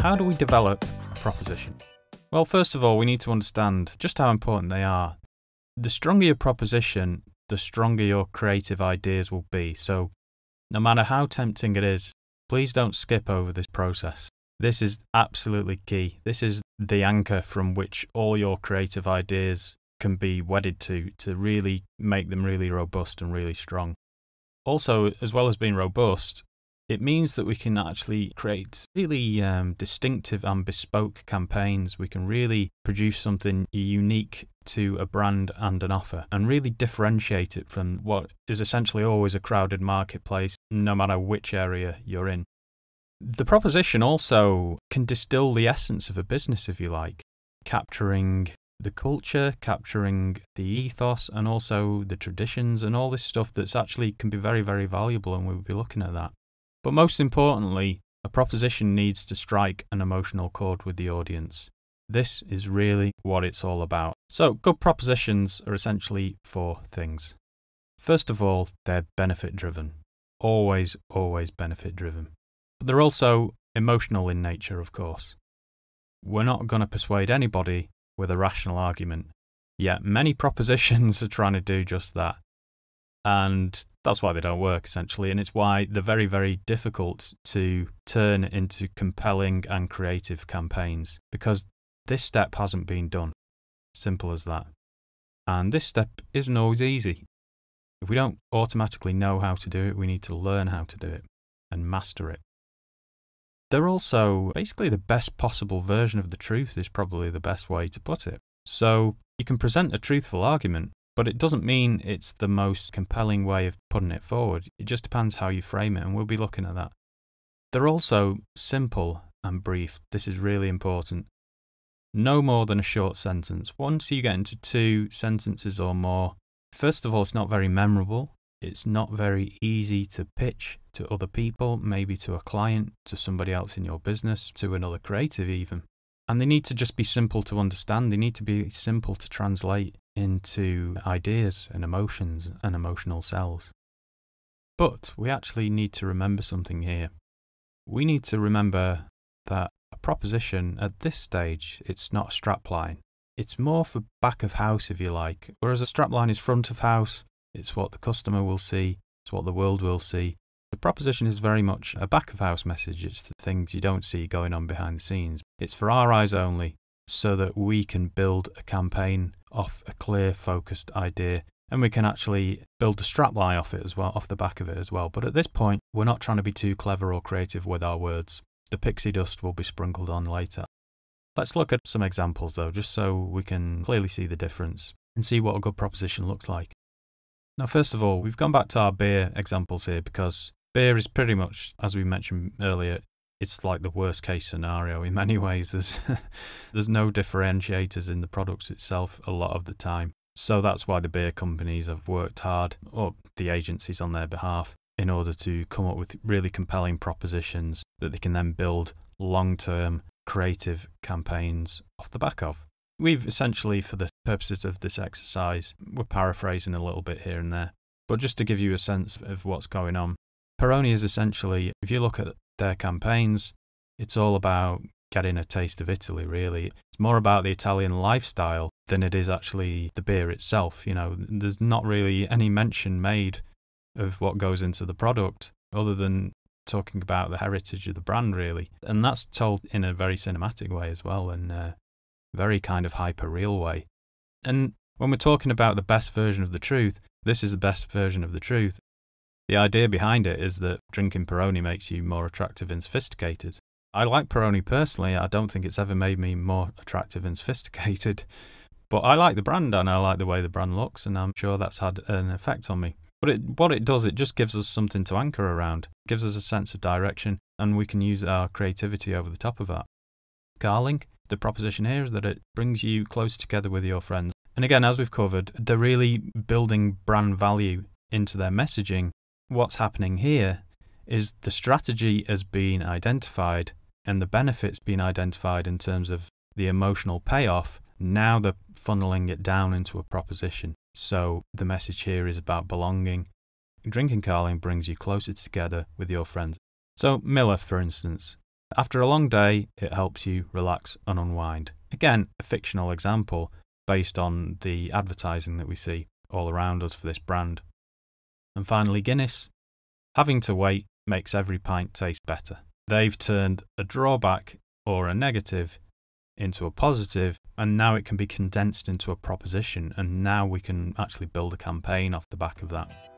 how do we develop a proposition? Well, first of all, we need to understand just how important they are. The stronger your proposition, the stronger your creative ideas will be. So, no matter how tempting it is, please don't skip over this process. This is absolutely key. This is the anchor from which all your creative ideas can be wedded to to really make them really robust and really strong. Also, as well as being robust, it means that we can actually create really um, distinctive and bespoke campaigns. We can really produce something unique to a brand and an offer and really differentiate it from what is essentially always a crowded marketplace, no matter which area you're in. The proposition also can distill the essence of a business, if you like, capturing the culture, capturing the ethos, and also the traditions and all this stuff that's actually can be very, very valuable. And we'll be looking at that. But most importantly, a proposition needs to strike an emotional chord with the audience. This is really what it's all about. So, good propositions are essentially four things. First of all, they're benefit driven. Always, always benefit driven. But they're also emotional in nature, of course. We're not going to persuade anybody with a rational argument, yet many propositions are trying to do just that and that's why they don't work essentially and it's why they're very very difficult to turn into compelling and creative campaigns because this step hasn't been done simple as that and this step isn't always easy if we don't automatically know how to do it we need to learn how to do it and master it they're also basically the best possible version of the truth is probably the best way to put it so you can present a truthful argument but it doesn't mean it's the most compelling way of putting it forward. It just depends how you frame it, and we'll be looking at that. They're also simple and brief. This is really important. No more than a short sentence. Once you get into two sentences or more, first of all, it's not very memorable. It's not very easy to pitch to other people, maybe to a client, to somebody else in your business, to another creative even. And they need to just be simple to understand. They need to be simple to translate into ideas and emotions and emotional cells. But we actually need to remember something here. We need to remember that a proposition at this stage, it's not a strapline. It's more for back of house, if you like, whereas a strapline is front of house. It's what the customer will see, it's what the world will see, the proposition is very much a back of house message. It's the things you don't see going on behind the scenes. It's for our eyes only so that we can build a campaign off a clear, focused idea. And we can actually build a strapline off it as well, off the back of it as well. But at this point, we're not trying to be too clever or creative with our words. The pixie dust will be sprinkled on later. Let's look at some examples though, just so we can clearly see the difference and see what a good proposition looks like. Now, first of all, we've gone back to our beer examples here because Beer is pretty much, as we mentioned earlier, it's like the worst case scenario in many ways. There's there's no differentiators in the products itself a lot of the time. So that's why the beer companies have worked hard, or the agencies on their behalf, in order to come up with really compelling propositions that they can then build long term creative campaigns off the back of. We've essentially, for the purposes of this exercise, we're paraphrasing a little bit here and there, but just to give you a sense of what's going on, Peroni is essentially, if you look at their campaigns, it's all about getting a taste of Italy, really. It's more about the Italian lifestyle than it is actually the beer itself. You know, there's not really any mention made of what goes into the product other than talking about the heritage of the brand, really. And that's told in a very cinematic way as well, and a uh, very kind of hyper real way. And when we're talking about the best version of the truth, this is the best version of the truth. The idea behind it is that drinking Peroni makes you more attractive and sophisticated. I like Peroni personally, I don't think it's ever made me more attractive and sophisticated. But I like the brand and I like the way the brand looks, and I'm sure that's had an effect on me. But it, what it does, it just gives us something to anchor around, it gives us a sense of direction, and we can use our creativity over the top of that. Carling, the proposition here is that it brings you close together with your friends. And again, as we've covered, they're really building brand value into their messaging what's happening here is the strategy has been identified and the benefits been identified in terms of the emotional payoff. Now they're funneling it down into a proposition. So the message here is about belonging. Drinking Carling brings you closer together with your friends. So Miller, for instance, after a long day, it helps you relax and unwind. Again, a fictional example based on the advertising that we see all around us for this brand and finally Guinness. Having to wait makes every pint taste better. They've turned a drawback or a negative into a positive, and now it can be condensed into a proposition, and now we can actually build a campaign off the back of that.